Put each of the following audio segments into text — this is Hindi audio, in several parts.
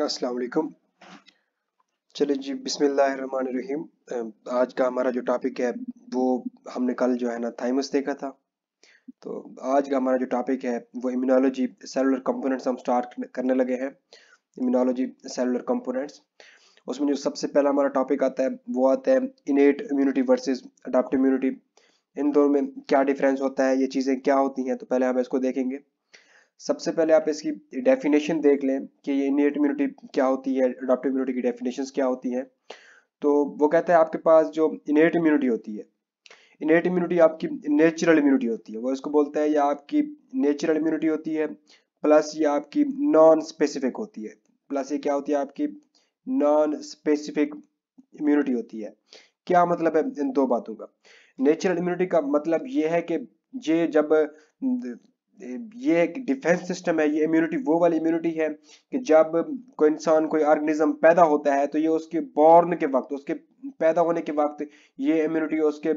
डॉक्टर अस्सलाम वालेकुम चलिए जी बिसमीम आज का हमारा जो टॉपिक है वो हमने कल जो है ना थाइमस देखा था तो आज का हमारा जो टॉपिक है वो इम्यूनोलॉजी सेलुलर कंपोनेंट्स हम स्टार्ट करने लगे हैं इम्यूनोलॉजी सेलुलर कंपोनेंट्स उसमें जो सबसे पहला हमारा टॉपिक आता है वो आता है innate immunity versus adaptive immunity इन दोनों में क्या डिफरेंस होता है ये चीज़ें क्या होती हैं तो पहले हम इसको देखेंगे सबसे पहले आप इसकी डेफिनेशन देख लें कि ये इनट इम्यूनिटी क्या होती है अडोप्टिव इम्यूनिटी की डेफिनेशन क्या होती हैं तो वो कहता है आपके पास जो इनेट इम्यूनिटी होती है इनेट इम्यूनिटी आपकी नेचुरल इम्यूनिटी होती है वो इसको बोलता है या आपकी नेचुरल इम्यूनिटी होती है प्लस ये आपकी नॉन स्पेसिफिक होती है प्लस ये क्या होती है आपकी नॉन स्पेसिफिक इम्यूनिटी होती है क्या मतलब है इन दो बातों का नेचुरल इम्यूनिटी का मतलब ये है कि ये जब ये एक डिफेंस सिस्टम है ये इम्यूनिटी वो वाली इम्यूनिटी है कि जब कोई इंसान कोई ऑर्गेनिज्म पैदा होता है तो ये उसके बॉर्न के वक्त उसके पैदा होने के वक्त ये इम्यूनिटी उसके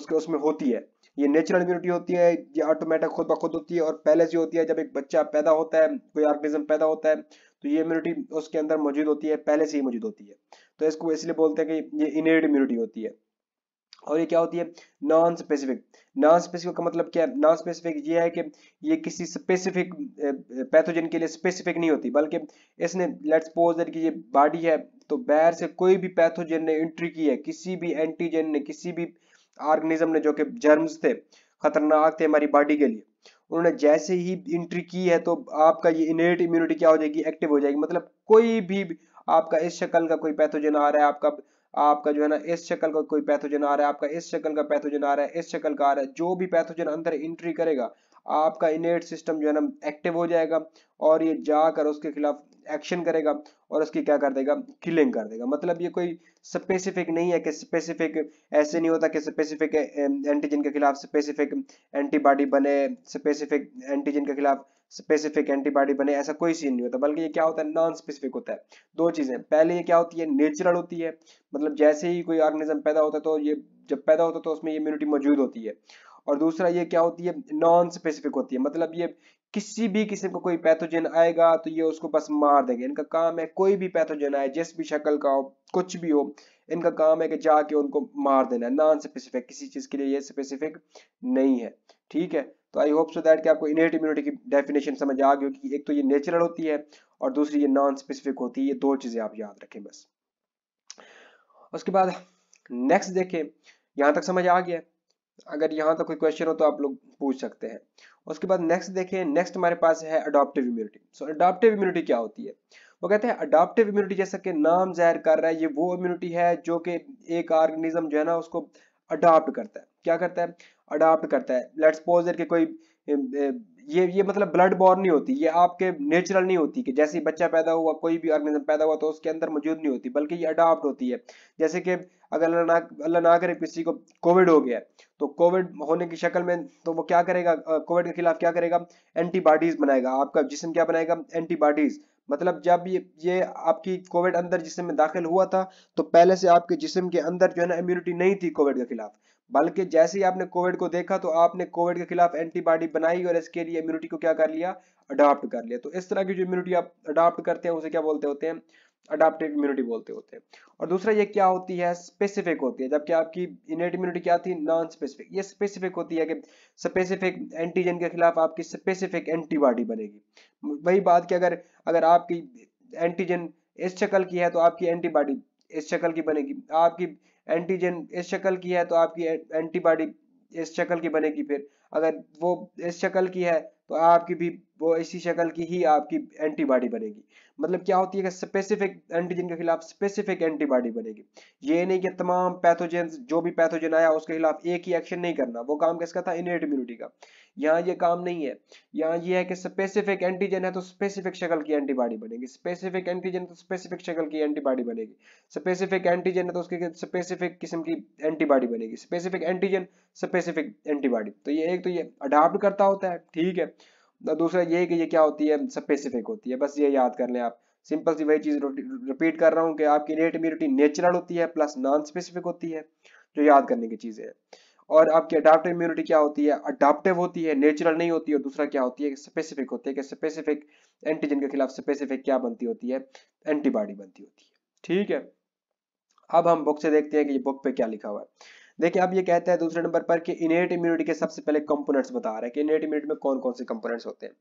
उसके उसमें होती है ये नेचुरल इम्यूनिटी होती है ये ऑटोमेटिक खुद ब खुद होती है और पहले से होती है जब एक बच्चा पैदा होता है कोई ऑर्गेनिज्म पैदा होता है तो ये इम्यूनिटी उसके अंदर मौजूद होती है पहले से ही मौजूद होती है तो इसको इसलिए बोलते हैं कि ये इनेड इम्यूनिटी होती है और ये क्या होती है नॉन स्पेसिफिक नॉन स्पेसिफिक का मतलब क्या है नॉन स्पेसिफिक ये है कि ये किसी स्पेसिफिक पैथोजन के लिए स्पेसिफिक नहीं होती बल्कि इसने लेट्स सपोज दैट कि ये बॉडी है तो बैर से कोई भी पैथोजन ने एंट्री की है किसी भी एंटीजन ने किसी भी ऑर्गेनिज्म ने जो कि जर्म्स थे खतरनाक थे हमारी बॉडी के लिए उन्होंने जैसे ही एंट्री की है तो आपका ये इनेट इम्यूनिटी क्या हो जाएगी एक्टिव हो जाएगी मतलब कोई भी आपका इस शक्ल का कोई पैथोजन आ रहा है आपका आपका जो है ना इस शक्ल का कोई पैथोजन आ रहा है आपका इस शक्ल का पैथोजन आ रहा है इस शक्ल का आ रहा है जो भी पैथोजन अंदर एंट्री करेगा आपका इनेट सिस्टम जो है ना एक्टिव हो जाएगा और ये जाकर उसके खिलाफ एक्शन करेगा और उसकी क्या कर देगा किलिंग कर देगा मतलब ये कोई स्पेसिफिक नहीं है कि स्पेसिफिक ऐसे नहीं होता कि स्पेसिफिक एंटीजन के खिलाफ स्पेसिफिक एंटीबॉडी बने स्पेसिफिक एंटीजन के खिलाफ स्पेसिफिक एंटीबॉडी बने ऐसा कोई सीन नहीं होता बल्कि ये क्या होता है नॉन स्पेसिफिक होता है दो चीजें पहले ये क्या होती है नेचुरल होती है मतलब जैसे ही कोई ऑर्गेनिज्म पैदा होता है तो ये जब पैदा होता है तो उसमें इम्यूनिटी मौजूद होती है और दूसरा ये क्या होती है नॉन स्पेसिफिक होती है मतलब ये किसी भी किस्म का कोई पैथोजन आएगा तो ये उसको बस मार देंगे इनका काम है कोई भी पैथोजन आए जिस भी शक्ल का हो कुछ भी हो इनका काम है कि जाके उनको मार देना नॉन स्पेसिफिक किसी चीज के लिए ये स्पेसिफिक नहीं है ठीक है तो आई होप सो दैट कि आपको इनेट इम्यूनिटी की डेफिनेशन समझ आ गई होगी एक तो ये नेचुरल होती है और दूसरी ये नॉन स्पेसिफिक होती है ये दो चीज़ें आप याद रखें बस उसके बाद नेक्स्ट देखें यहाँ तक समझ आ गया अगर यहाँ तक तो कोई क्वेश्चन हो तो आप लोग पूछ सकते हैं उसके बाद नेक्स्ट देखें नेक्स्ट हमारे पास है adoptive immunity so adoptive immunity क्या होती है वो कहते हैं अडोप्टिव इम्यूनिटी जैसा कि नाम जाहिर कर रहा है ये वो इम्यूनिटी है जो कि एक ऑर्गेनिज्म जो है ना उसको अडॉप्ट करता है क्या करता है अडाप्ट करता है लेट सपोज कि कोई ये ये मतलब ब्लड बॉर्न नहीं होती ये आपके नेचुरल नहीं होती कि जैसे बच्चा पैदा हुआ कोई भी ऑर्गेनिज्म पैदा हुआ तो उसके अंदर मौजूद नहीं होती बल्कि ये अडाप्ट होती है जैसे कि अगर अल्लाह अल्लाह ना करे किसी को कोविड हो गया तो कोविड होने की शक्ल में तो वो क्या करेगा कोविड के खिलाफ क्या करेगा एंटीबॉडीज बनाएगा आपका जिसम क्या बनाएगा एंटीबॉडीज मतलब जब ये ये आपकी कोविड अंदर जिसम में दाखिल हुआ था तो पहले से आपके जिसम के अंदर जो है ना इम्यूनिटी नहीं थी कोविड के खिलाफ बल्कि जैसे ही आपने कोविड को देखा तो आपने कोविड के खिलाफ एंटीबॉडी बनाई और इसके लिए इम्यूनिटी को क्या कर लिया अडाप्ट कर लिया तो इस तरह की जो इम्यूनिटी आप अडाप्ट करते हैं उसे क्या बोलते होते हैं अडाप्टिव इम्यूनिटी बोलते होते हैं और दूसरा ये क्या होती है स्पेसिफिक होती है जबकि आपकी इनेट इम्यूनिटी क्या थी नॉन स्पेसिफिक ये स्पेसिफिक होती है कि स्पेसिफिक एंटीजन के खिलाफ आपकी स्पेसिफिक एंटीबॉडी बनेगी वही बात कि अगर अगर आपकी एंटीजन इस शक्ल की है तो आपकी एंटीबॉडी इस शक्ल की बनेगी आपकी एंटीजन इस शक्ल की है तो आपकी एंटीबॉडी इस शक्ल की बनेगी फिर अगर वो इस शक्ल की है तो आपकी भी वो इसी शक्ल की ही आपकी एंटीबॉडी बनेगी मतलब क्या होती है कि स्पेसिफिक एंटीजन के खिलाफ स्पेसिफिक एंटीबॉडी बनेगी ये नहीं कि तमाम पैथोजन जो भी पैथोजन आया उसके खिलाफ एक ही एक्शन नहीं करना वो काम किसका था इनेट इम्यूनिटी का यहाँ ये काम नहीं है यहाँ ये है कि स्पेसिफिक एंटीजन है तो स्पेसिफिक शक्ल की एंटीबॉडी बनेगी स्पेसिफिक एंटीजन तो स्पेसिफिक शक्ल की एंटीबॉडी बनेगी स्पेसिफिक एंटीजन है तो उसके स्पेसिफिक किस्म की एंटीबॉडी बनेगी स्पेसिफिक एंटीजन स्पेसिफिक एंटीबॉडी तो ये एक तो ये अडाप्ट करता होता है ठीक है दूसरा ये कि ये क्या होती है स्पेसिफिक होती है बस ये याद कर लें आप सिंपल सी वही चीज रिपीट कर रहा हूँ कि आपकी नेट इम्यूनिटी नेचुरल होती है प्लस नॉन स्पेसिफिक होती है जो याद करने की चीजें हैं और आपकी अडाप्टिव इम्यूनिटी क्या होती है अडाप्टिव होती है नेचुरल नहीं होती है और दूसरा क्या होती है स्पेसिफिक होती है कि स्पेसिफिक एंटीजन के खिलाफ स्पेसिफिक क्या बनती होती है एंटीबॉडी बनती होती है ठीक है अब हम बुक से देखते हैं कि ये बुक पे क्या लिखा हुआ है देखिए अब ये कहते हैं दूसरे नंबर पर कि इनेट इम्यूनिटी के सबसे पहले कंपोनेंट्स तो बता रहा है कि इनेट इम्यूनिटी में कौन कौन से कंपोनेंट्स होते हैं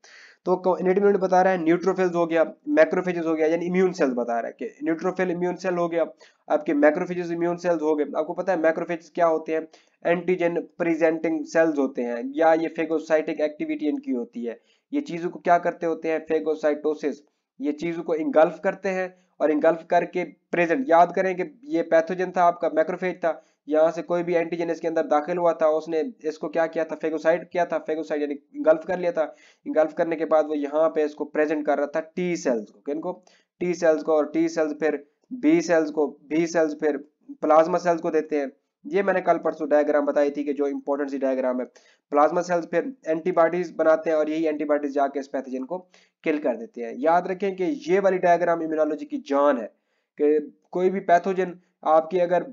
तो इनेट इम्यूनिटी बता रहा है न्यूट्रोफिल्स हो गया मैक्रोफेजेस हो गया यानी इम्यून सेल्स बता रहा है कि न्यूट्रोफिल इम्यून सेल हो गया आपके मैक्रोफेजेस इम्यून सेल्स हो गए आपको पता है मैक्रोफेज क्या होते हैं एंटीजन प्रेजेंटिंग सेल्स होते हैं या ये फेगोसाइटिक एक्टिविटी इनकी होती है ये चीजों को क्या करते होते हैं फेगोसाइटोसिस ये चीजों को इंगल्फ करते हैं और इंगल्फ करके प्रेजेंट याद करें कि ये पैथोजन था आपका मैक्रोफेज था यहाँ से कोई भी एंटीजन इसके अंदर दाखिल हुआ था उसने इसको क्या किया था फेगोसाइड किया था फेगोसाइड यानी इंगल्फ कर लिया था इंगल्फ करने के बाद वो यहाँ पे इसको प्रेजेंट कर रहा था टी सेल्स को किनको टी सेल्स को और टी सेल्स फिर बी सेल्स को बी सेल्स फिर प्लाज्मा सेल्स को देते हैं ये मैंने कल परसों डायग्राम बताई थी कि जो इंपॉर्टेंट सी डायग्राम है प्लाज्मा सेल्स फिर एंटीबॉडीज बनाते हैं और यही एंटीबॉडीज जाके इस पैथोजन को किल कर देते हैं याद रखें कि ये वाली डायग्राम इम्यूनोलॉजी की जान है कि कोई भी पैथोजन आपकी अगर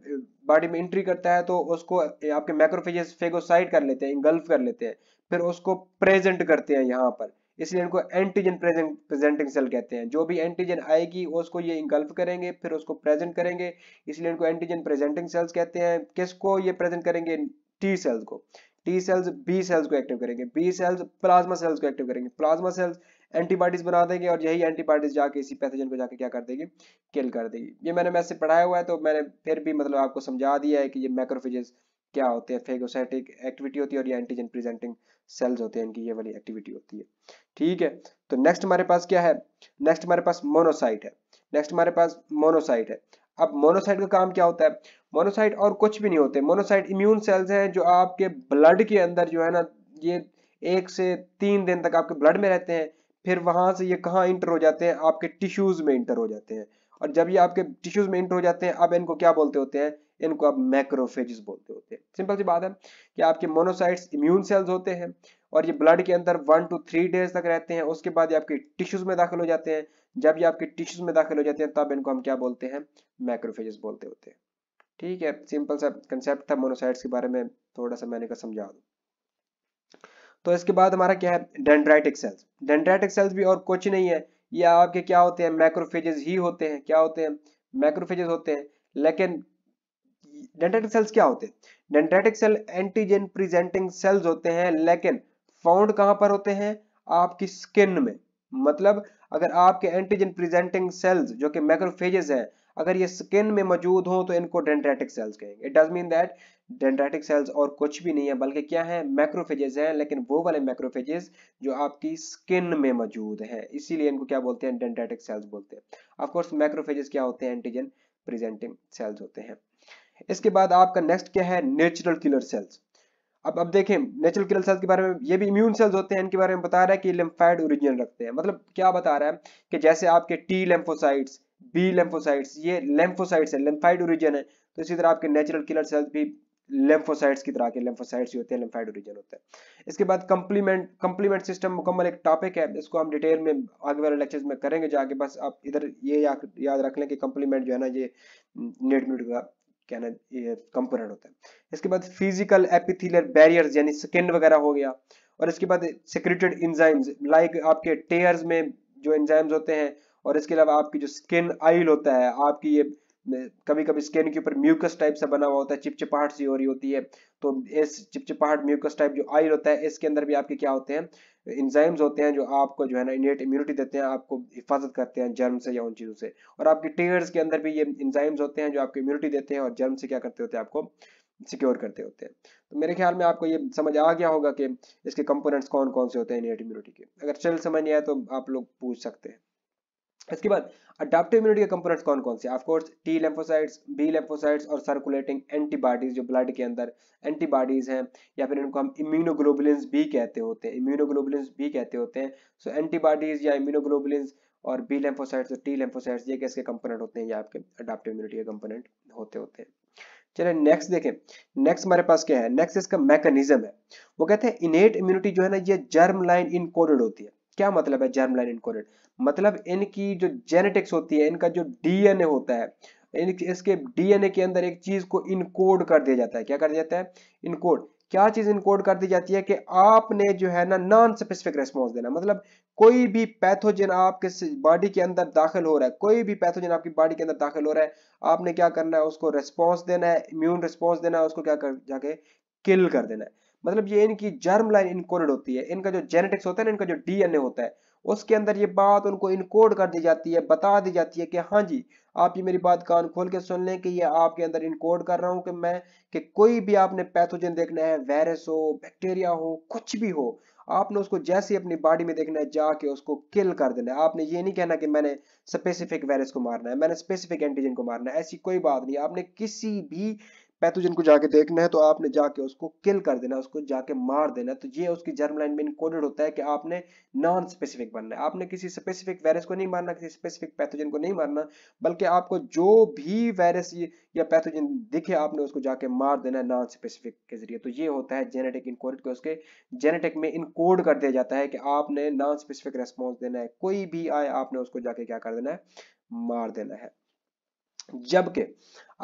बॉडी में एंट्री करता है तो उसको आपके मैक्रोफेजेस फेगोसाइड कर लेते हैं इंगल्फ कर लेते हैं फिर उसको प्रेजेंट करते हैं यहाँ पर इसलिए इनको एंटीजन प्रेजेंट प्रेजेंटिंग सेल कहते हैं जो भी एंटीजन आएगी उसको ये इंगल्फ करेंगे फिर उसको प्रेजेंट करेंगे इसलिए इनको एंटीजन प्रेजेंटिंग सेल्स कहते हैं किसको ये प्रेजेंट करेंगे टी सेल्स को टी सेल्स बी सेल्स को एक्टिव करेंगे बी सेल्स प्लाज्मा सेल्स को एक्टिव करेंगे प्लाज्मा सेल्स एंटीबॉडीज बना देंगे और यही एंटीबॉडीज जाके इसी पैथोजन को जाके क्या कर देगी किल कर देगी ये मैंने मैथ से पढ़ाया हुआ है तो मैंने फिर भी मतलब आपको समझा दिया है कि ये मैक्रोफेजेस क्या होते हैं फेगोसाइटिक एक्टिविटी होती है और ये एंटीजन प्रेजेंटिंग सेल्स होते हैं इनकी ये वाली एक्टिविटी होती है ठीक है तो नेक्स्ट हमारे पास क्या है नेक्स्ट हमारे पास मोनोसाइट है नेक्स्ट हमारे पास मोनोसाइट है अब मोनोसाइट का काम क्या होता है मोनोसाइट और कुछ भी नहीं होते मोनोसाइट इम्यून सेल्स हैं जो आपके ब्लड के अंदर जो है ना ये एक से तीन दिन तक आपके ब्लड में रहते हैं फिर वहां से ये कहाँ इंटर हो जाते हैं आपके टिश्यूज में इंटर हो जाते हैं और जब ये आपके टिश्यूज में इंटर हो जाते हैं अब इनको क्या बोलते होते हैं इनको आप मैक्रोफेजेस बोलते होते हैं सिंपल सी बात है कि आपके मोनोसाइट्स इम्यून सेल्स होते हैं और ये ब्लड के अंदर वन टू थ्री डेज तक रहते हैं उसके बाद ये आपके टिश्यूज में दाखिल हो जाते हैं जब ये आपके टिश्यूज में दाखिल हो जाते हैं तब इनको हम क्या बोलते हैं मैक्रोफेजेस बोलते होते हैं ठीक है सिंपल सा कंसेप्ट था मोनोसाइट्स के बारे में थोड़ा सा मैंने का समझा दूँ तो इसके बाद हमारा क्या है डेंड्राइटिक सेल्स डेंड्राइटिक सेल्स भी और कुछ नहीं है ये आपके क्या होते हैं मैक्रोफेजेस ही होते हैं क्या होते हैं मैक्रोफेजेस होते हैं लेकिन डेंटेटिक सेल्स क्या होते हैं dendritic cell antigen presenting cells होते हैं लेकिन फाउंड कहां पर होते हैं आपकी स्किन में मतलब अगर आपके एंटीजन प्रेजेंटिंग सेल्स जो कि मैक्रोफेजेस हैं अगर ये स्किन में मौजूद हो तो इनको डेंड्रेटिक सेल्स कहेंगे it does mean that dendritic cells और कुछ भी नहीं है बल्कि क्या है मैक्रोफेजेस हैं लेकिन वो वाले मैक्रोफेजेस जो आपकी स्किन में मौजूद है इसीलिए इनको क्या बोलते हैं डेंड्रेटिक सेल्स बोलते हैं ऑफ कोर्स मैक्रोफेजेस क्या होते हैं एंटीजन प्रेजेंटिंग सेल्स होते हैं इसके बाद आपका नेक्स्ट क्या है नेचुरल किलर सेल्स अब अब देखें नेचुरल किलर सेल्स के बारे में ये भी इम्यून सेल्स होते हैं इनके बारे में बता रहा है कि लिम्फाइड ओरिजिनल रखते हैं मतलब क्या बता रहा है कि जैसे आपके टी लेम्फोसाइड्स बी लेम्फोसाइड्स ये लेम्फोसाइड्स है लिम्फाइड ओरिजिन है तो इसी तरह आपके नेचुरल किलर सेल्स भी लेम्फोसाइड्स की तरह के लेम्फोसाइड्स ही होते हैं लेम्फाइड ओरिजिन होते हैं इसके बाद कंप्लीमेंट कंप्लीमेंट सिस्टम मुकम्मल एक टॉपिक है इसको हम डिटेल में आगे वाले लेक्चर्स में करेंगे जाके बस आप इधर ये याद रख लें कि कंप्लीमेंट जो है ना ये नेट मिनट का क्या कंपोनेंट होता है इसके बाद फिजिकल एपिथिलियर बैरियर यानी स्किन वगैरह हो गया और इसके बाद सिक्रेटेड इंजाइम्स लाइक आपके टेयर्स में जो एंजाइम्स होते हैं और इसके अलावा आपकी जो स्किन आइल होता है आपकी ये कभी कभी स्किन के ऊपर म्यूकस टाइप से बना हुआ होता है चिपचिपाहट सी हो रही होती है तो इस चिपचिपाहट म्यूकस टाइप जो आयल होता है इसके अंदर भी आपके क्या होते हैं इंजाइम्स होते हैं जो आपको जो है ना इनेट इम्यूनिटी देते हैं आपको हिफाजत करते हैं जर्म से या उन चीज़ों से और आपके टेयर्स के अंदर भी ये इंजाइम्स होते हैं जो आपको इम्यूनिटी देते हैं और जर्म से क्या करते होते हैं आपको सिक्योर करते होते हैं तो मेरे ख्याल में आपको ये समझ आ गया होगा कि इसके कंपोनेंट्स कौन कौन से होते हैं इनेट इम्यूनिटी के अगर चल समझ नहीं आए तो आप लोग पूछ सकते हैं इसके बाद अडाप्टिव इम्यूनिटी के कंपोनेंट्स कौन कौन से of course T lymphocytes B lymphocytes और सर्कुलेटिंग एंटीबॉडीज जो ब्लड के अंदर एंटीबॉडीज हैं या फिर इनको हम इम्यूनोग्लोबुलिन्स भी कहते होते हैं इम्यूनोग्लोबुलिन्स भी कहते होते हैं सो एंटीबॉडीज या इम्यूनोग्लोबुलिन्स और बी लेम्फोसाइड्स और टी लेम्फोसाइड्स ये कैसे कंपोनेंट होते हैं ये आपके अडाप्टिव इम्यूनिटी के कंपोनेंट होते होते हैं चलिए नेक्स्ट देखें नेक्स्ट हमारे पास क्या है नेक्स्ट इसका मैकेनिज्म है वो कहते हैं इनेट इम्यूनिटी जो है ना ये जर्म लाइन इनकोडेड होती है क्या मतलब है जर्म लाइन इनकोडेड मतलब इनकी जो जेनेटिक्स होती है इनका जो डीएनए होता है इन, इसके डीएनए के अंदर एक चीज को इनकोड कर दिया जाता है क्या कर दिया जाता है इनकोड क्या चीज इनकोड कर दी जाती है कि आपने जो है ना नॉन स्पेसिफिक रेस्पॉन्स देना मतलब कोई भी पैथोजन आपके बॉडी के अंदर दाखिल हो रहा है कोई भी पैथोजन आपकी बॉडी के अंदर दाखिल हो रहा है आपने क्या करना है उसको रेस्पॉन्स देना है इम्यून रेस्पॉन्स देना है उसको क्या कर जाके किल कर देना है मतलब ये इनकी जर्म लाइन इनकोडेड होती है इनका जो जेनेटिक्स होता है ना इनका जो डीएनए होता है उसके अंदर ये बात उनको इनकोड कर दी जाती है बता दी जाती है कि हाँ जी आप ये मेरी बात कान खोल के सुन लें कि ये आपके अंदर इनकोड कर रहा हूँ कि मैं कि कोई भी आपने पैथोजन देखना है वायरस हो बैक्टीरिया हो कुछ भी हो आपने उसको जैसे अपनी बॉडी में देखना है जाके उसको किल कर देना है आपने ये नहीं कहना कि मैंने स्पेसिफिक वायरस को मारना है मैंने स्पेसिफिक एंटीजन को मारना है ऐसी कोई बात नहीं आपने किसी भी पैथोजन को जाके देखना है तो आपने जाके उसको किल कर देना उसको जाके मार देना तो ये उसकी जर्म लाइन में इनकोडेड होता है कि आपने नॉन स्पेसिफिक बनना है आपने किसी स्पेसिफिक वायरस को नहीं मारना किसी स्पेसिफिक पैथोजन को नहीं मारना बल्कि आपको जो भी वायरस या पैथोजन दिखे आपने उसको जाके मार देना है नॉन स्पेसिफिक के जरिए तो ये होता है जेनेटिक इनकोड को उसके जेनेटिक में इनकोड कर दिया जाता है कि आपने नॉन स्पेसिफिक रेस्पॉन्स देना है कोई भी आए आपने उसको जाके क्या कर देना है मार देना है जबकि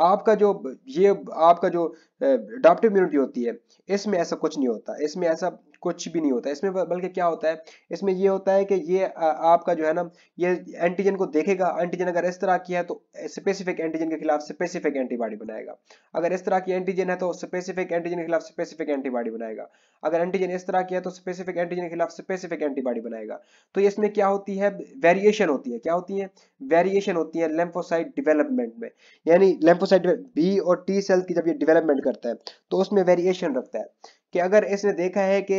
आपका जो ये आपका जो अडाप्टिव इम्यूनिटी होती है इसमें ऐसा कुछ नहीं होता इसमें ऐसा कुछ भी नहीं होता इसमें बल्कि क्या होता है इसमें ये होता है कि ये आपका जो है ना ये एंटीजन को देखेगा एंटीजन अगर इस तरह की है तो स्पेसिफिक एंटीजन के खिलाफ स्पेसिफिक एंटीबॉडी बनाएगा अगर इस तरह की एंटीजन है तो स्पेसिफिक एंटीजन के खिलाफ स्पेसिफिक एंटीबॉडी बनाएगा अगर एंटीजन इस तरह की है तो स्पेसिफिक एंटीजन के खिलाफ स्पेसिफिक एंटीबॉडी बनाएगा तो इसमें क्या होती है वेरिएशन होती है क्या होती है वेरिएशन होती है लेम्फोसाइड डिवेलपमेंट में यानी लेम्फोसाइड बी और टी सेल की जब ये डिवेलपमेंट करता है तो उसमें वेरिएशन रखता है कि अगर इसने देखा है कि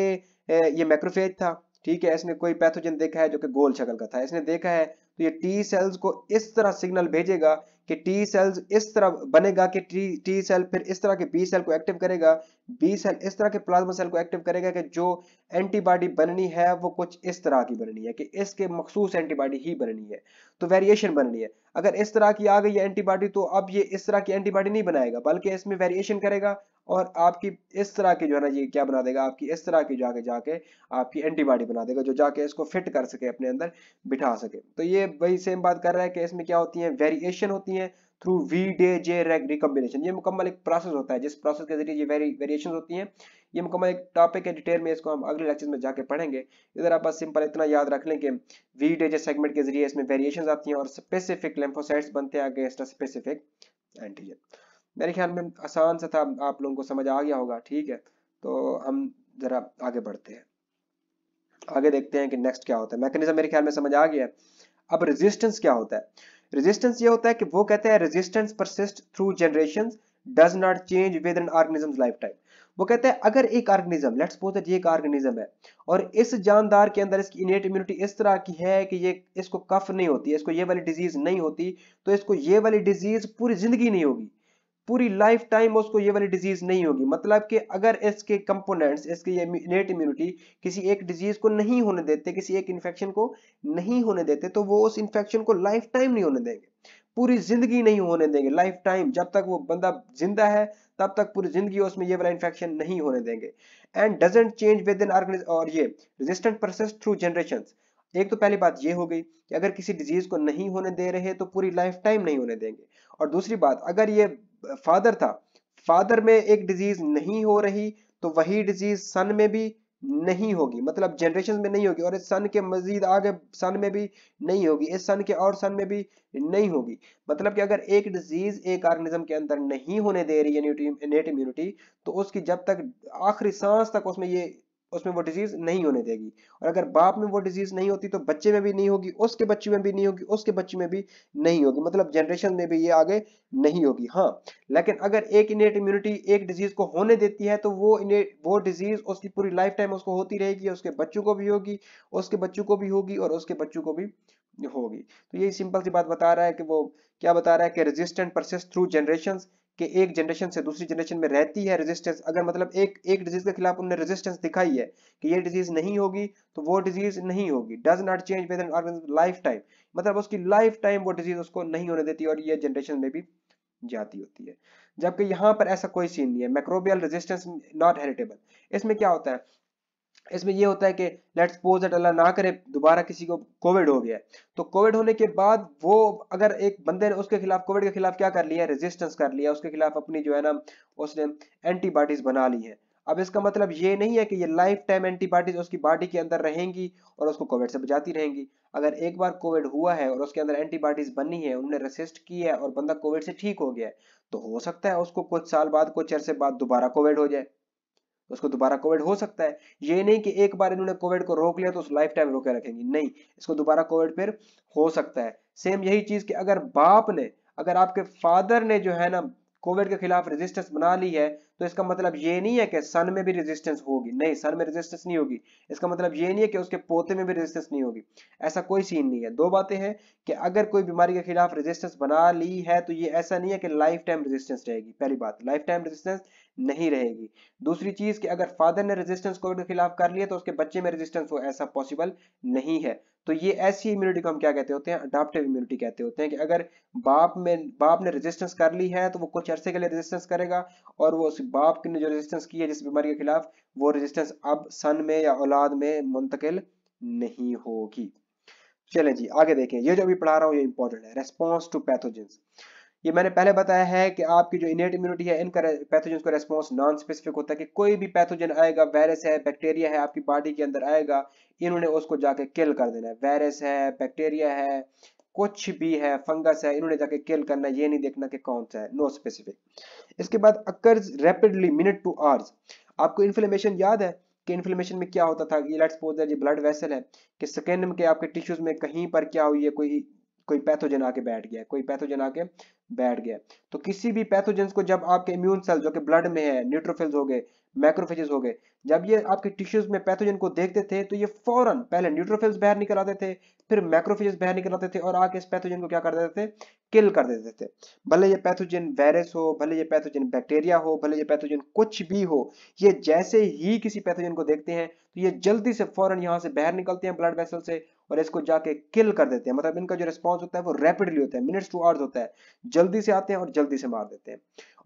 ये मैक्रोफेज था ठीक है इसने कोई पैथोजन देखा है जो कि गोल शक्ल का था इसने देखा है तो ये टी सेल्स को इस तरह सिग्नल भेजेगा कि टी सेल्स इस तरह बनेगा कि टी टी सेल फिर इस तरह के बी सेल को एक्टिव करेगा बी सेल इस तरह के प्लाज्मा सेल को एक्टिव करेगा कि जो एंटीबॉडी बननी है वो कुछ इस तरह की बननी है कि इसके मखसूस एंटीबॉडी ही बननी है तो वेरिएशन बननी है अगर इस तरह की आ गई एंटीबॉडी तो अब ये इस तरह की एंटीबॉडी नहीं बनाएगा बल्कि इसमें वेरिएशन करेगा और आपकी इस तरह की जो है ना ये क्या बना देगा आपकी इस तरह की जाके जाके आपकी एंटीबॉडी बना देगा जो जाके इसको फिट कर सके अपने अंदर बिठा सके तो ये वही सेम बात कर रहा है कि इसमें क्या होती है वेरिएशन होती है थ्रू वी डे जे रेग रिकम्बिनेशन ये मुकम्मल एक प्रोसेस होता है जिस प्रोसेस के जरिए ये वेरी वेरिएशन होती है ये मुकम्मल एक टॉपिक है डिटेल में इसको हम अगले लेक्चर में जाके पढ़ेंगे इधर आप बस सिंपल इतना याद रख लें कि वी डे जे सेगमेंट के जरिए इसमें वेरिएशन आती हैं और स्पेसिफिक लेम्फोसाइट्स बनते हैं अगेंस्ट स्पेसिफिक एंटीजन मेरे ख्याल में आसान सा था आप लोगों को समझ आ गया होगा ठीक है तो हम ज़रा आगे बढ़ते हैं आगे देखते हैं कि नेक्स्ट क्या होता है मैकेनिज्म मेरे ख्याल में समझ आ गया है अब रेजिस्टेंस क्या होता है रेजिस्टेंस ये होता है कि वो कहते हैं resistance persist through generation does not change with an organism life time वो कहते हैं अगर एक ऑर्गेनिज्म लेट्स सपोज दैट ये एक ऑर्गेनिज्म है और इस जानदार के अंदर इसकी इनेट इम्यूनिटी इस तरह की है कि ये इसको कफ नहीं होती इसको ये वाली डिजीज नहीं होती तो इसको ये वाली डिजीज पूरी जिंदगी नहीं होगी पूरी लाइफ टाइम उसको ये वाली डिजीज नहीं होगी मतलब कि अगर इसके कंपोनेंट्स इसके ये नेट इम्यूनिटी किसी एक डिजीज को नहीं होने देते किसी एक इन्फेक्शन को नहीं होने देते तो वो उस इन्फेक्शन को लाइफ टाइम नहीं होने देंगे पूरी जिंदगी नहीं होने देंगे लाइफ टाइम जब तक वो बंदा जिंदा है तब तक पूरी जिंदगी उसमें ये वाला इन्फेक्शन नहीं होने देंगे and doesn't change within organism और ये रेजिस्टेंट प्रोसेस थ्रू जनरेशन एक तो पहली बात ये हो गई कि अगर किसी डिजीज को नहीं होने दे रहे तो पूरी लाइफ टाइम नहीं होने देंगे और दूसरी बात अगर ये फादर था फादर में एक डिजीज नहीं हो रही तो वही डिजीज सन में भी नहीं होगी मतलब जनरेशन में नहीं होगी और इस सन के मजीद आगे सन में भी नहीं होगी इस सन के और सन में भी नहीं होगी मतलब कि अगर एक डिजीज एक ऑर्गेनिज्म के अंदर नहीं होने दे रही है नेट इम्यूनिटी तो उसकी जब तक आखिरी सांस तक उसमें ये उसमें वो डिजीज नहीं होने देगी और अगर बाप में वो डिजीज नहीं होती तो बच्चे में भी नहीं होगी उसके बच्चे में भी नहीं होगी उसके बच्चे में भी नहीं होगी मतलब जनरेशन में भी ये आगे नहीं होगी हाँ लेकिन अगर एक इनेट इम्यूनिटी एक डिजीज को होने देती है तो वो इनेट वो डिजीज उसकी पूरी लाइफ टाइम उसको होती रहेगी उसके बच्चों को भी होगी उसके बच्चों को भी होगी और उसके बच्चों को भी होगी तो यही सिंपल सी बात बता रहा है कि वो क्या बता रहा है कि रेजिस्टेंट प्रोसेस थ्रू जनरेशन कि एक जनरेशन से दूसरी जनरेशन में रहती है रेजिस्टेंस अगर मतलब एक एक डिजीज के खिलाफ उन्होंने रेजिस्टेंस दिखाई है कि ये डिजीज नहीं होगी तो वो डिजीज नहीं होगी does not change with an organism life time मतलब उसकी लाइफ टाइम वो डिजीज उसको नहीं होने देती और ये जनरेशन में भी जाती होती है जबकि यहाँ पर ऐसा कोई सीन नहीं है मैक्रोबियल रेजिस्टेंस नॉट हेरिटेबल इसमें क्या होता है इसमें यह होता है कि लेट्स सपोज दैट अल्लाह ना करे दोबारा किसी को कोविड हो गया तो कोविड होने के बाद वो अगर एक बंदे ने उसके खिलाफ कोविड के खिलाफ क्या कर लिया रेजिस्टेंस कर लिया उसके खिलाफ अपनी जो है ना उसने एंटीबॉडीज बना ली है अब इसका मतलब ये नहीं है कि ये लाइफ टाइम एंटीबॉडीज उसकी बॉडी के अंदर रहेंगी और उसको कोविड से बचाती रहेंगी अगर एक बार कोविड हुआ है और उसके अंदर एंटीबॉडीज बनी है उन्होंने रेसिस्ट की है और बंदा कोविड से ठीक हो गया है तो हो सकता है उसको कुछ साल बाद कुछ अरसे बाद दोबारा कोविड हो जाए उसको दोबारा कोविड हो सकता है ये नहीं कि एक बार इन्होंने कोविड को रोक लिया तो उस लाइफ टाइम रोके रखेंगे नहीं इसको दोबारा कोविड फिर हो सकता है सेम यही चीज कि अगर बाप ने अगर आपके फादर ने जो है ना कोविड के खिलाफ रेजिस्टेंस बना ली है तो इसका मतलब ये नहीं है कि सन में भी रेजिस्टेंस होगी नहीं सन में रेजिस्टेंस नहीं होगी इसका मतलब ये नहीं है कि उसके पोते में भी रेजिस्टेंस नहीं होगी ऐसा कोई सीन नहीं है दो बातें हैं कि अगर कोई बीमारी के खिलाफ रेजिस्टेंस बना ली है तो ये ऐसा नहीं है कि लाइफ टाइम रेजिस्टेंस रहेगी पहली बात लाइफ टाइम रेजिस्टेंस नहीं रहेगी दूसरी चीज कि अगर फादर ने रेजिस्टेंस कोविड के खिलाफ कर लिया तो उसके बच्चे में रेजिस्टेंस हो ऐसा पॉसिबल नहीं है तो ये ऐसी इम्यूनिटी को हम क्या कहते होते हैं अडाप्टिव इम्यूनिटी कहते होते हैं कि अगर बाप में बाप ने रेजिस्टेंस कर ली है तो वो कुछ अरसे के लिए रेजिस्टेंस करेगा और वो उस बाप ने जो रेजिस्टेंस की है जिस बीमारी के खिलाफ वो रेजिस्टेंस अब सन में या औलाद में मुंतकिल नहीं होगी चलें जी आगे देखें ये जो अभी पढ़ा रहा हूँ ये इंपॉर्टेंट है रेस्पॉन्स टू पैथोजेंस ये मैंने पहले बताया है कि आपकी जो इनेट इम्यूनिटी है इनका पैथोजन का रेस्पॉन्स नॉन स्पेसिफिक होता है कि कोई भी पैथोजन आएगा वायरस है बैक्टीरिया है आपकी बॉडी के अंदर आएगा इन्होंने उसको जाके किल कर देना है वायरस है बैक्टीरिया है कुछ भी है फंगस है इन्होंने जाके किल करना ये नहीं देखना कि कौन सा है नो no स्पेसिफिक इसके बाद occurs rapidly minute to hours आपको इन्फ्लेमेशन याद है कि इन्फ्लेमेशन में क्या होता था लेट्स सपोज ये ब्लड वेसल है कि सेकेंड के आपके टिश्यूज में कहीं पर क्या हुई है कोई कोई पैथोजन आके बैठ गया कोई पैथोजन आके बैठ गया तो किसी भी पैथोजेंस को जब आपके इम्यून सेल जो कि ब्लड में है न्यूट्रोफिल्स हो गए मैक्रोफेजेस हो गए जब ये आपके टिश्यूज में पैथोजन को देखते थे तो ये फौरन पहले न्यूट्रोफिल्स बाहर निकल आते थे फिर मैक्रोफेजेस बाहर निकल आते थे और आके इस पैथोजन को क्या कर देते थे किल कर देते थे भले ये पैथोजन वायरस हो भले ये पैथोजन बैक्टीरिया हो भले ये पैथोजन कुछ भी हो ये जैसे ही किसी पैथोजन को देखते हैं तो ये जल्दी से फौरन यहाँ से बाहर निकलते हैं ब्लड वेसल से और इसको जाके किल कर देते हैं मतलब इनका जो रिस्पॉन्स होता है वो रेपिडली होता है मिनट्स टू आवर्स होता है जल्दी से आते हैं और जल्दी से मार देते हैं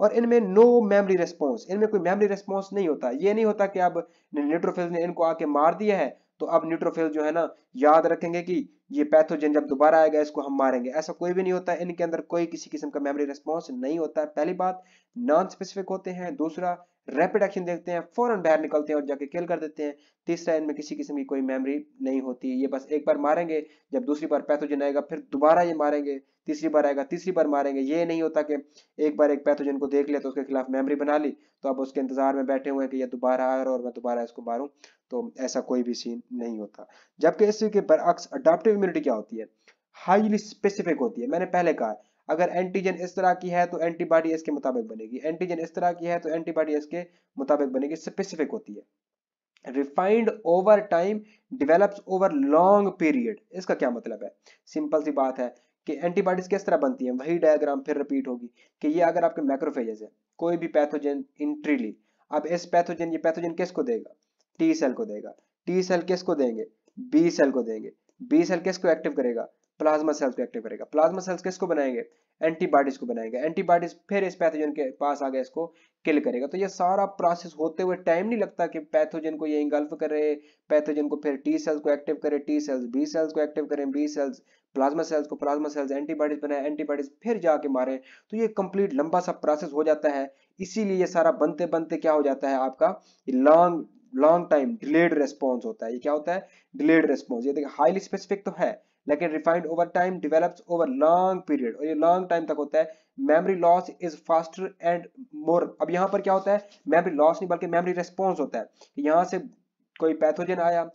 और इनमें नो मेमरी रिस्पॉन्स इनमें कोई मेमरी रिस्पॉन्स नहीं होता ये नहीं होता कि अब न्यूट्रोफिल ने इनको आके मार दिया है तो अब न्यूट्रोफिल जो है ना याद रखेंगे कि ये पैथोजन जब दोबारा आएगा इसको हम मारेंगे ऐसा कोई भी नहीं होता इनके अंदर कोई किसी किस्म का मेमोरी रिस्पॉन्स नहीं होता है पहली बात नॉन स्पेसिफिक होते हैं दूसरा रैपिड एक्शन देखते हैं फौरन बाहर निकलते हैं और जाके किल कर देते हैं तीसरा इनमें किसी किस्म की कोई मेमोरी नहीं होती ये बस एक बार मारेंगे जब दूसरी बार पैथोजन आएगा फिर दोबारा ये मारेंगे तीसरी बार आएगा तीसरी बार मारेंगे ये नहीं होता कि एक बार एक पैथोजन को देख लिया तो उसके खिलाफ मेमरी बना ली तो अब उसके इंतजार में बैठे हुए हैं कि यह दोबारा आया और मैं दोबारा इसको मारूँ तो ऐसा कोई भी सीन नहीं होता जबकि इसके बरअक्स अडाप्टिव इम्यूनिटी क्या होती है हाईली स्पेसिफिक होती है मैंने पहले कहा अगर एंटीजन इस तरह की है तो एंटीबॉडी इसके मुताबिक बनेगी एंटीजन इस तरह की है तो एंटीबॉडी इसके मुताबिक बनेगी स्पेसिफिक होती है refined over time develops over long period इसका क्या मतलब है सिंपल सी बात है कि एंटीबॉडीज किस तरह बनती है वही डायग्राम फिर रिपीट होगी कि ये अगर आपके मैक्रोफेजेस है कोई भी पैथोजन इंट्रीली अब इस पैथोजन ये पैथोजन किसको देगा टी सेल को देगा टी सेल किसको देंगे बी सेल को देंगे बी सेल किसको एक्टिव करेगा प्लाज्मा सेल्स को एक्टिव करेगा प्लाज्मा सेल्स किसको बनाएंगे एंटीबॉडीज को बनाएंगे एंटीबॉडीज फिर इस पैथोजन के पास आ आगे इसको किल करेगा तो ये सारा प्रोसेस होते हुए टाइम नहीं लगता कि पैथोजन को ये इंगल्फ करे पैथोजन को फिर टी सेल्स को एक्टिव करे टी सेल्स बी सेल्स को एक्टिव करें बी सेल्स प्लाज्मा सेल्स को प्लाज्मा सेल्स एंटीबॉडीज बनाए एंटीबॉडीज फिर जाके मारे तो ये कंप्लीट लंबा सा प्रोसेस हो जाता है इसीलिए ये सारा बनते बनते क्या हो जाता है आपका long long time delayed response होता है ये क्या होता है डिलेड रेस्पॉन्स ये देखिए हाईली स्पेसिफिक तो है लेकिन refined over time develops over long period और ये लॉन्ग टाइम तक होता है memory loss is faster and more अब यहाँ पर क्या होता है मेमोरी लॉस नहीं बल्कि मेमोरी रेस्पॉन्स होता है यहाँ से कोई पैथोजन आया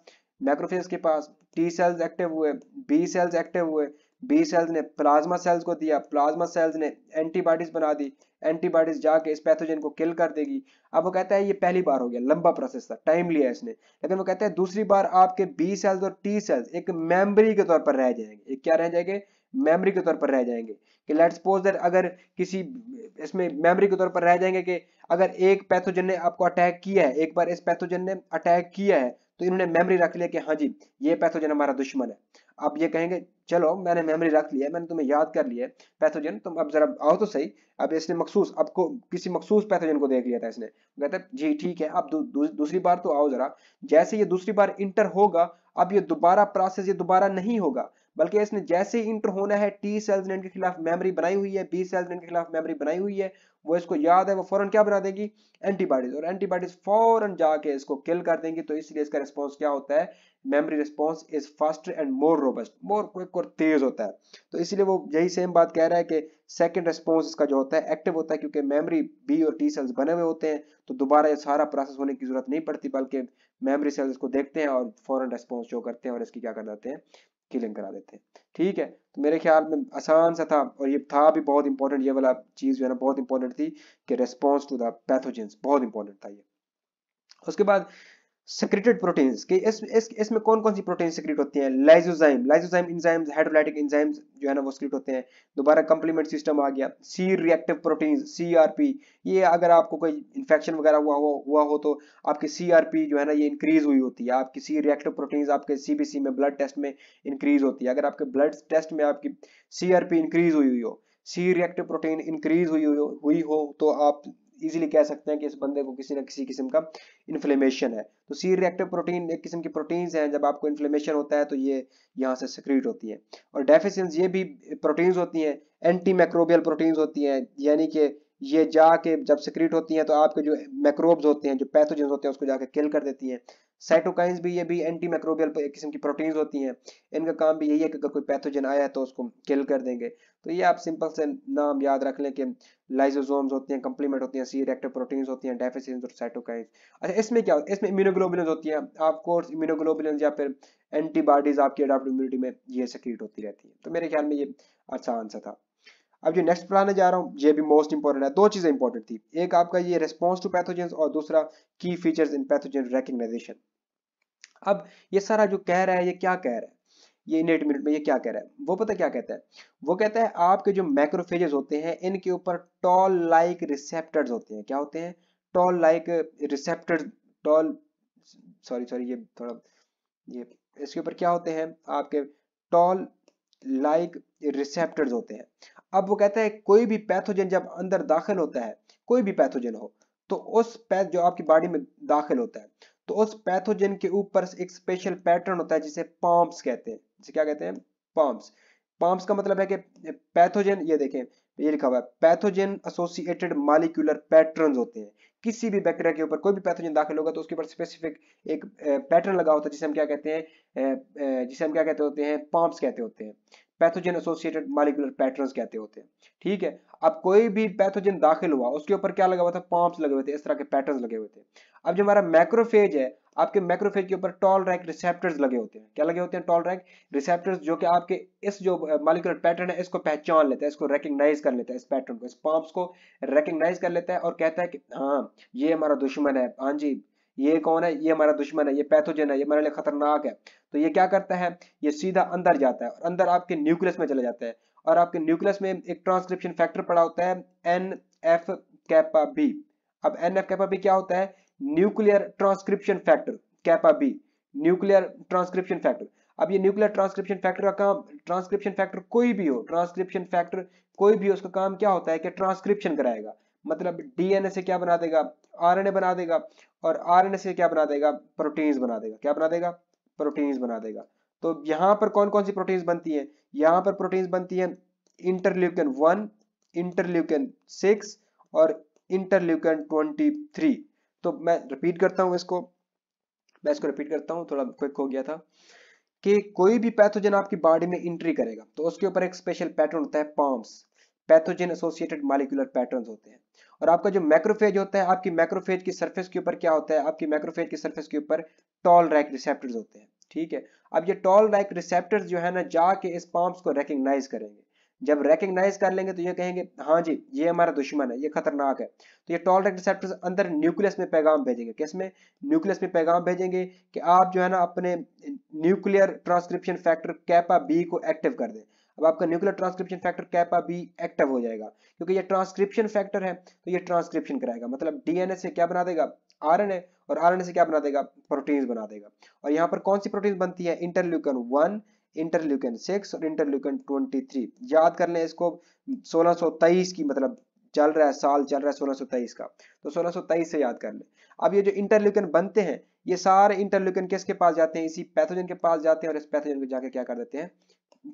मैक्रोफेज के पास टी सेल्स एक्टिव हुए बी सेल्स एक्टिव हुए बी सेल्स ने प्लाज्मा सेल्स को दिया प्लाज्मा सेल्स ने एंटीबॉडीज बना दी एंटीबॉडीज जाके इस पैथोजन को किल कर देगी अब वो कहता है ये पहली बार हो गया लंबा प्रोसेस था टाइम लिया इसने लेकिन वो कहता है दूसरी बार आपके बी सेल्स और टी सेल्स एक मेमोरी के तौर पर रह जाएंगे एक क्या रह जाएंगे मेमोरी के तौर पर रह जाएंगे कि लेट सपोज दैट अगर किसी इसमें मेमोरी के तौर पर रह जाएंगे कि अगर एक पैथोजन ने आपको अटैक किया है एक बार इस पैथोजन ने अटैक किया है तो इन्होंने मेमोरी रख लिया कि हाँ जी ये पैथोजन हमारा दुश्मन है आप ये कहेंगे चलो मैंने मेमोरी रख लिया मैंने तुम्हें याद कर लिया पैथोजन तुम अब जरा आओ तो सही अब इसने मखसूस आपको किसी मखसूस पैथोजन को देख लिया था इसने कहता जी ठीक है अब दू, दू, दूसरी बार तो आओ जरा जैसे ये दूसरी बार इंटर होगा अब ये दोबारा प्रोसेस ये दोबारा नहीं होगा बल्कि इसने जैसे ही इंटर होना है टी सेल्स ने इनके खिलाफ मेमोरी बनाई हुई है बी सेल्स ने इनके खिलाफ मेमोरी बनाई हुई है वो इसको याद है वो फौरन क्या बना देगी एंटीबॉडीज और एंटीबॉडीज फौरन जाके इसको किल कर देंगी तो इसलिए इसका रिस्पॉन्स क्या होता है memory response is fast and more robust more quick और तेज होता है तो इसलिए वो यही सेम बात कह रहा है कि सेकेंड रिस्पॉन्स इसका जो होता है एक्टिव होता है क्योंकि मेमोरी बी और टी सेल्स बने हुए होते हैं तो दोबारा ये सारा प्रोसेस होने की जरूरत नहीं पड़ती बल्कि मेमोरी सेल्स को देखते हैं और फौरन रिस्पॉन्स शो करते हैं और इसकी क्या कर देते हैं किलिंग करा देते हैं ठीक है तो मेरे ख्याल में आसान सा था और ये था भी बहुत इंपॉर्टेंट ये वाला चीज़ जो है ना बहुत इंपॉर्टेंट थी कि रेस्पॉन्स टू द पैथोजेंस बहुत इंपॉर्टेंट था ये उसके बाद सिक्रेटेड प्रोटीन्स कि इस इस इसमें कौन कौन सी प्रोटीन सिक्रेट होती है lysozyme lysozyme enzyme hydrolytic enzyme जो है ना वो सिक्रेट होते हैं दोबारा कंप्लीमेंट सिस्टम आ गया सी रिएक्टिव प्रोटीन्स पी ये अगर आपको कोई इन्फेक्शन वगैरह हुआ हो हुआ हो तो आपकी पी जो है ना ये इंक्रीज हुई होती है आपकी सी रिएक्टिव प्रोटीन्स आपके सी में ब्लड टेस्ट में इंक्रीज होती है अगर आपके ब्लड टेस्ट में आपकी पी इंक्रीज हुई हुई हो सी रिएक्टिव प्रोटीन इंक्रीज हुई हुई हो तो आप इजीली कह सकते हैं कि इस बंदे को किसी ना किसी किस्म का इन्फ्लेमेशन है तो सी रिएक्टिव प्रोटीन एक किस्म की प्रोटीन्स हैं जब आपको इन्फ्लेमेशन होता है तो ये यहाँ से सिक्रीट होती है और डेफिशिएंस ये भी प्रोटीन्स होती हैं एंटी माइक्रोबियल प्रोटीन्स होती हैं यानी कि ये जाके जब सिक्रीट होती हैं तो आपके जो माइक्रोब्स होते हैं जो पैथोजेंस होते हैं उसको जाके किल कर देती हैं साइटोकाइंस भी ये भी एंटी माइक्रोबियल किस्म की प्रोटीन्स होती हैं इनका काम भी यही है कि अगर कोई पैथोजन आया है तो उसको किल कर देंगे तो ये आप सिंपल से नाम याद रख लें कि लाइजोजोम्स होती हैं कंप्लीमेंट होती हैं सी रिएक्टिव प्रोटीन्स होती हैं डेफिसिन और साइटोकाइंस अच्छा इसमें क्या होता है इसमें इम्यूनोग्लोबुलिन होती हैं ऑफकोर्स इम्यूनोग्लोबुलिन या फिर एंटीबॉडीज आपकी अडाप्ट इम्यूनिटी में ये सिक्रीट होती रहती है तो मेरे ख्याल में ये अच्छा आंसर था अब जो नेक्स्ट प्लान है जा रहा हूँ ये भी मोस्ट इंपॉर्टेंट है दो चीजें इंपॉर्टेंट थी एक आपका ये रिस्पॉन्स टू पैथोजेंस और दूसरा की फीचर्स इन पैथोजन रेकग्नाइजेशन अब ये सारा जो कह रहा है ये क्या कह रहा है ये इन एट मिनट में ये क्या कह रहा है वो पता क्या कहता है वो कहता है आपके जो मैक्रोफेजेस होते हैं इनके ऊपर टॉल लाइक रिसेप्टर्स होते हैं क्या होते हैं toll like receptor toll sorry sorry ये थोड़ा ये इसके ऊपर क्या होते हैं आपके टॉल लाइक रिसेप्टर्स होते हैं अब वो कहता है कोई भी पैथोजन जब अंदर दाखिल होता है कोई भी पैथोजन हो तो उस पैथ जो आपकी बॉडी में दाखिल होता है तो उस पैथोजन के ऊपर एक स्पेशल पैटर्न होता है जिसे पॉम्प्स कहते हैं जिसे क्या कहते हैं पॉम्प्स पॉम्प्स का मतलब है कि पैथोजन ये देखें ये लिखा हुआ है पैथोजन एसोसिएटेड मालिक्यूलर पैटर्न होते हैं किसी भी बैक्टीरिया के ऊपर कोई भी पैथोजन दाखिल होगा तो उसके ऊपर स्पेसिफिक एक पैटर्न लगा होता है जिसे हम क्या कहते हैं जिसे हम क्या कहते होते हैं पॉम्प्स कहते होते हैं पैथोजन एसोसिएटेड मालिकुलर पैटर्न कहते होते हैं ठीक है अब कोई भी पैथोजन दाखिल हुआ उसके ऊपर क्या लगा हुआ था पॉम्प्स लगे हुए थे इस तरह के पैटर्न लगे हुए थे अब जो हमारा मैक्रोफेज है आपके मैक्रोफेज के ऊपर टॉल रैक रिसेप्टर्स लगे होते हैं क्या लगे होते हैं टॉल रैक रिसेप्टर्स जो कि आपके इस जो मालिकुलर पैटर्न है इसको पहचान लेता है इसको रेकग्नाइज कर लेता है इस पैटर्न को इस पॉम्प्स को रेकग्नाइज कर लेता है और कहता है कि हाँ ये हमारा दुश्मन है हाँ जी ये कौन है ये हमारा दुश्मन है ये पैथोजन है ये हमारे लिए खतरनाक है तो ये क्या करता है ये सीधा अंदर जाता है और अंदर आपके न्यूक्लियस में चला जाता है और आपके न्यूक्लियस में एक ट्रांसक्रिप्शन फैक्टर पड़ा होता है एन एफ कैपा बी अब एन एफ कैपा बी क्या होता है nuclear transcription factor kappa B nuclear transcription factor अब ये न्यूक्लियर ट्रांसक्रिप्शन फैक्टर का काम ट्रांसक्रिप्शन फैक्टर कोई भी हो ट्रांसक्रिप्शन फैक्टर कोई भी हो उसका काम क्या होता है कि ट्रांसक्रिप्शन कराएगा मतलब डीएनए से क्या बना देगा आरएनए बना देगा और आरएनए से क्या बना देगा प्रोटीन्स बना देगा क्या बना देगा प्रोटीन्स बना देगा तो यहाँ पर कौन कौन सी प्रोटीन्स बनती है यहाँ पर प्रोटीन्स बनती है इंटरल्यूकन वन इंटरल्यूकन सिक्स और इंटरल्यूकन ट्वेंटी तो मैं रिपीट करता हूँ इसको मैं इसको रिपीट करता हूँ थोड़ा क्विक हो गया था कि कोई भी पैथोजन आपकी बॉडी में इंट्री करेगा तो उसके ऊपर एक स्पेशल पैटर्न होता है PAMPs pathogen associated molecular pattern होते हैं और आपका जो मैक्रोफेज होता है आपकी मैक्रोफेज की सर्फेस के ऊपर क्या होता है आपकी मैक्रोफेज की सर्फेस के ऊपर टॉल रैक रिसेप्टर होते हैं ठीक है अब ये टॉल रैक रिसेप्टर जो है ना जाके इस पॉम्स को रिकग्नाइज करेंगे जब रेकग्नाइज कर लेंगे तो ये कहेंगे हाँ जी ये हमारा दुश्मन है ये खतरनाक है तो ये टॉलरेट रिसेप्टर्स अंदर न्यूक्लियस में पैगाम भेजेंगे किसमें न्यूक्लियस में पैगाम भेजेंगे कि आप जो है ना अपने nuclear transcription factor kappa B को एक्टिव कर दें अब आपका nuclear transcription factor kappa B active हो जाएगा क्योंकि ये ट्रांसक्रिप्शन फैक्टर है तो ये ट्रांसक्रिप्शन कराएगा मतलब डीएनए से क्या बना देगा आरएनए और आरएनए से क्या बना देगा प्रोटीन्स बना देगा और यहाँ पर कौन सी प्रोटीन्स बनती है इंटरल्यूकन वन इंटरल्यूकन सिक्स और इंटरल्यूकन ट्वेंटी थ्री याद कर लें इसको सोलह की मतलब चल रहा है साल चल रहा है 1623 का तो 1623 से याद कर लें अब ये जो इंटरल्यूकन बनते हैं ये सारे इंटरल्यूकन किसके पास जाते हैं इसी पैथोजन के पास जाते हैं और इस पैथोजन को जाके क्या कर देते हैं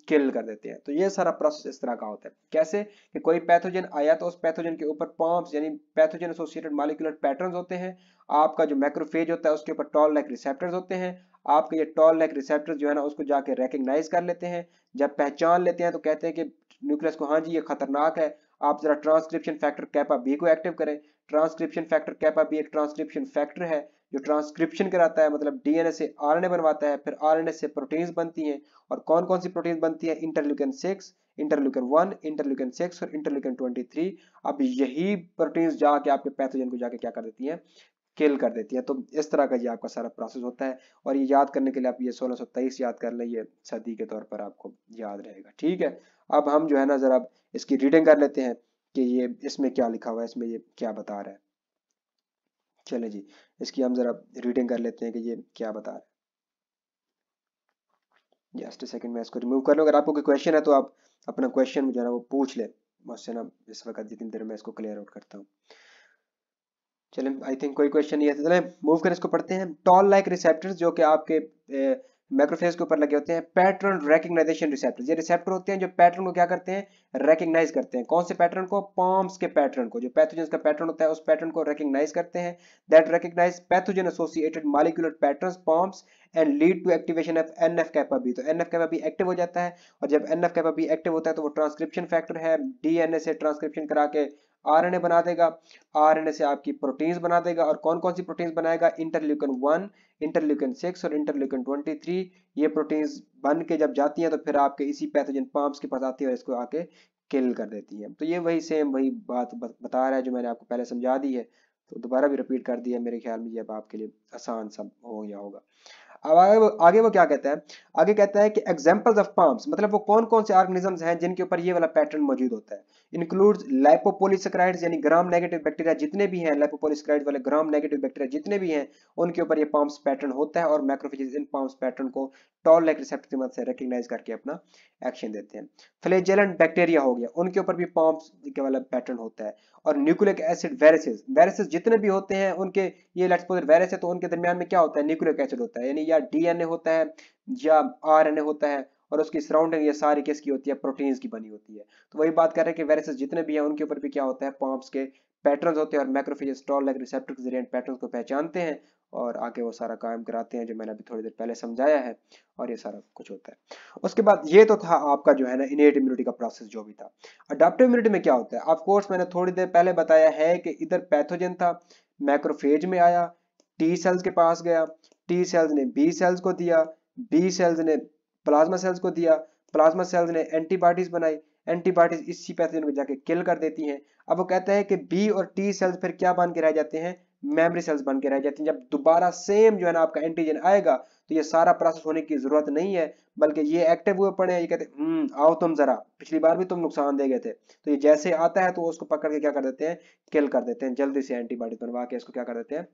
किल कर देते हैं तो ये सारा प्रोसेस इस तरह का होता है कैसे कि कोई पैथोजन आया तो उस पैथोजन के ऊपर पॉम्प यानी पैथोजन एसोसिएटेड मालिकुलर पैटर्न होते हैं आपका जो मैक्रोफेज होता है उसके ऊपर टॉल लाइक रिसेप्टर होते हैं आपके ये टॉल नेक रिसेप्टर जो है ना उसको जाके रेकग्नाइज कर लेते हैं जब पहचान लेते हैं तो कहते हैं कि न्यूक्लियस को हाँ जी ये खतरनाक है आप जरा ट्रांसक्रिप्शन फैक्टर कैपा बी को एक्टिव करें ट्रांसक्रिप्शन फैक्टर कैपा बी एक ट्रांसक्रिप्शन फैक्टर है जो ट्रांसक्रिप्शन कराता है मतलब डीएनए से आरएनए बनवाता है फिर आरएनए से प्रोटीन्स बनती हैं और कौन कौन सी प्रोटीन्स बनती है interleukin six interleukin one interleukin six और इंटरल्यूकन ट्वेंटी थ्री अब यही प्रोटीन्स जाके आपके पैथोजन को जाके क्या कर देती हैं किल कर देती है तो इस तरह का ये आपका सारा प्रोसेस होता है और ये याद करने के लिए आप ये सोलह याद कर लें ये सदी के तौर पर आपको याद रहेगा ठीक है अब हम जो है ना जरा इसकी रीडिंग कर लेते हैं कि ये इसमें क्या लिखा हुआ है इसमें ये क्या बता रहा है चले जी इसकी हम जरा रीडिंग कर लेते हैं कि ये क्या बता रहा है जस्ट सेकंड मैं इसको रिमूव कर लूँ अगर आपको कोई क्वेश्चन है तो आप अपना क्वेश्चन जो है ना वो पूछ ले मुझसे ना इस वक्त जितनी देर में इसको क्लियर आउट करता हूँ चलें आई थिंक कोई क्वेश्चन नहीं है चले मूव कर इसको पढ़ते हैं टॉल लाइक रिसेप्टर्स जो कि आपके माइक्रोफेज के ऊपर लगे होते हैं पैटर्न रेकग्नाइजेशन रिसेप्टर्स ये रिसेप्टर होते हैं जो पैटर्न को क्या करते हैं रेकग्नाइज करते हैं कौन से पैटर्न को पॉम्स के पैटर्न को जो पैथोजन का पैटर्न होता है उस पैटर्न को रेकग्नाइज करते हैं that recognise pathogen associated molecular pattern PAMPs and lead to activation of N F kappa B तो N F kappa B active हो जाता है और जब N F kappa B active होता है तो वो ट्रांसक्रिप्शन फैक्टर है डीएनए से ट्रांसक्रिप्शन करा के आरएनए बना देगा आरएनए से आपकी प्रोटीन्स बना देगा और कौन कौन सी प्रोटीन्स बनाएगा इंटरल्यूकन वन इंटरल्यूकन सिक्स और इंटरल्यूकन ट्वेंटी थ्री ये प्रोटीन्स बन के जब जाती हैं तो फिर आपके इसी पैथोजन पम्प्स के पास आती है और इसको आके किल कर देती है तो ये वही सेम वही बात बता रहा है जो मैंने आपको पहले समझा दी है तो दोबारा भी रिपीट कर दिया मेरे ख्याल में ये अब आपके लिए आसान सब हो गया होगा अब आगे वो, आगे वो क्या कहता है आगे कहता है कि एग्जाम्पल्स ऑफ पाम्स मतलब वो कौन कौन से ऑर्गेनिजम्स हैं जिनके ऊपर ये वाला पैटर्न मौजूद होता है इंक्लूड्स लाइपोपोलिसक्राइड्स यानी ग्राम नेगेटिव बैक्टीरिया जितने भी हैं लाइपोपोलिसक्राइड्स वाले ग्राम नेगेटिव बैक्टीरिया जितने भी हैं उनके ऊपर ये पाम्स पैटर्न होता है और मैक्रोफेजेस इन पाम्स पैटर्न को टॉल लाइक रिसेप्टर की मदद से रिकग्नाइज करके अपना एक्शन देते हैं फ्लेजेलेंट बैक्टीरिया हो गया उनके ऊपर भी पाम्स के वाला पैटर्न होता है और न्यूक्लिक एसिड वायरसेस वायरसेस जितने भी होते हैं उनके ये लेट्स वायरस है तो उनके दरमियान में क्या होता है न्यूक्लिक एसिड होता है यानी या डीएनए होता है या आरएनए होता है और उसकी सराउंडिंग ये सारी किसकी होती है प्रोटीन्स की बनी होती है तो वही बात कर रहे हैं कि वायरसेस जितने भी हैं उनके ऊपर भी क्या होता है पॉम्प्स के पैटर्न होते हैं और माइक्रोफेज स्टॉल लाइक रिसेप्टर के जरिए पैटर्न को पहचानते हैं और आगे वो सारा काम कराते हैं जो मैंने अभी थोड़ी देर पहले समझाया है और ये सारा कुछ होता है उसके बाद ये तो था आपका जो है ना इनेट इम्यूनिटी का प्रोसेस जो भी था अडाप्टिव इम्यूनिटी में क्या होता है ऑफ कोर्स मैंने थोड़ी देर पहले बताया है कि इधर पैथोजन था मैक्रोफेज में आया टी सेल्स के पास गया टी सेल्स ने बी सेल्स को दिया बी सेल्स ने प्लाज्मा सेल्स को दिया प्लाज्मा सेल्स ने एंटीबॉडीज बनाई एंटीबॉडीज इसी पैथोजन को जाके किल कर देती हैं अब वो कहता है कि बी और टी सेल्स फिर क्या बन के रह जाते हैं मेमोरी सेल्स बन के रह जाती हैं जब दोबारा सेम जो है ना आपका एंटीजन आएगा तो ये सारा प्रोसेस होने की जरूरत नहीं है बल्कि ये एक्टिव हुए पड़े हैं ये कहते हैं हम्म, आओ तुम जरा पिछली बार भी तुम नुकसान दे गए थे तो ये जैसे आता है तो उसको पकड़ के क्या कर देते हैं किल कर देते हैं जल्दी से एंटीबॉडी बनवा के इसको क्या कर देते हैं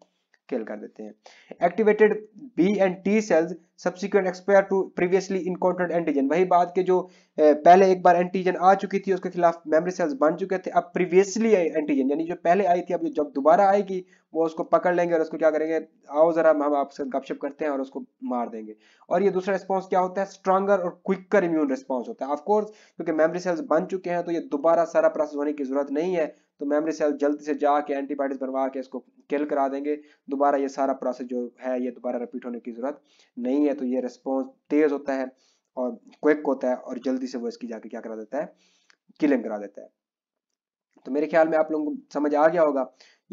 किल कर देते हैं activated B and T cells subsequent expire to previously encountered antigen वही बात के जो पहले एक बार एंटीजन आ चुकी थी उसके खिलाफ मेमोरी सेल्स बन चुके थे अब प्रीवियसली एंटीजन यानी जो पहले आई थी अब जब दोबारा आएगी वो उसको पकड़ लेंगे और उसको क्या करेंगे आओ जरा हम आपसे गपशप करते हैं और उसको मार देंगे और ये दूसरा रिस्पॉन्स क्या होता है स्ट्रांगर और क्विकर इम्यून रिस्पॉन्स होता है ऑफकोर्स क्योंकि मेमोरी सेल्स बन चुके हैं तो ये दोबारा सारा प्रोसेस होने की जरूरत नहीं है तो मेमोरी सेल जल्दी से जाके एंटीबॉडीज बनवा के इसको किल करा देंगे दोबारा ये सारा प्रोसेस जो है ये दोबारा रिपीट होने की ज़रूरत नहीं है तो ये रिस्पॉन्स तेज़ होता है और क्विक होता है और जल्दी से वो इसकी जाके क्या करा देता है किलिंग करा देता है तो मेरे ख्याल में आप लोगों को समझ आ गया होगा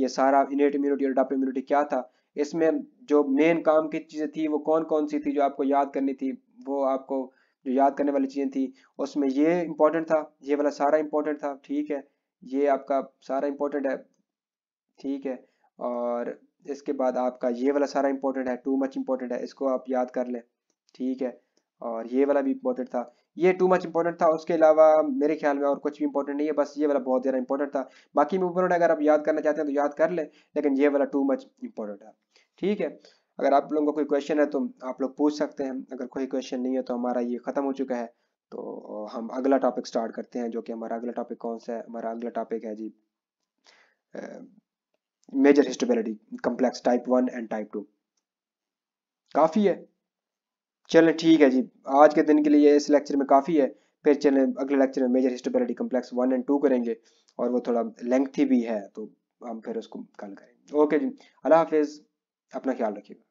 ये सारा इनेट इम्यूनिटी और डप इम्यूनिटी क्या था इसमें जो मेन काम की चीज़ें थी वो कौन कौन सी थी जो आपको याद करनी थी वो आपको जो याद करने वाली चीज़ें थी उसमें ये इंपॉर्टेंट था ये वाला सारा इंपॉर्टेंट था ठीक है ये आपका सारा इंपॉर्टेंट है ठीक है और इसके बाद आपका ये वाला सारा इंपॉर्टेंट है टू मच इंपॉर्टेंट है इसको आप याद कर लें ठीक है और ये वाला भी इंपॉर्टेंट था ये टू मच इंपॉर्टेंट था उसके अलावा मेरे ख्याल में और कुछ भी इंपॉर्टेंट नहीं है बस ये वाला बहुत ज़्यादा इंपॉर्टेंट था बाकी इंपॉर्टेंट अगर आप याद करना चाहते हैं तो याद कर लें लेकिन ये वाला टू मच इंपॉर्टेंट है ठीक है अगर आप लोगों का कोई क्वेश्चन है तो आप लोग पूछ सकते हैं अगर कोई क्वेश्चन नहीं है तो हमारा ये खत्म हो चुका है तो हम अगला टॉपिक स्टार्ट करते हैं जो कि हमारा अगला टॉपिक कौन सा है हमारा अगला टॉपिक है जी major histocompatibility complex type one and type two काफ़ी है चलें ठीक है जी आज के दिन के लिए इस लेक्चर में काफ़ी है फिर चलें अगले लेक्चर में major histocompatibility complex one and two करेंगे और वो थोड़ा लेंथी भी है तो हम फिर उसको कल करेंगे ओके जी अल्लाह हाफिज़ अपना ख्याल रखिएगा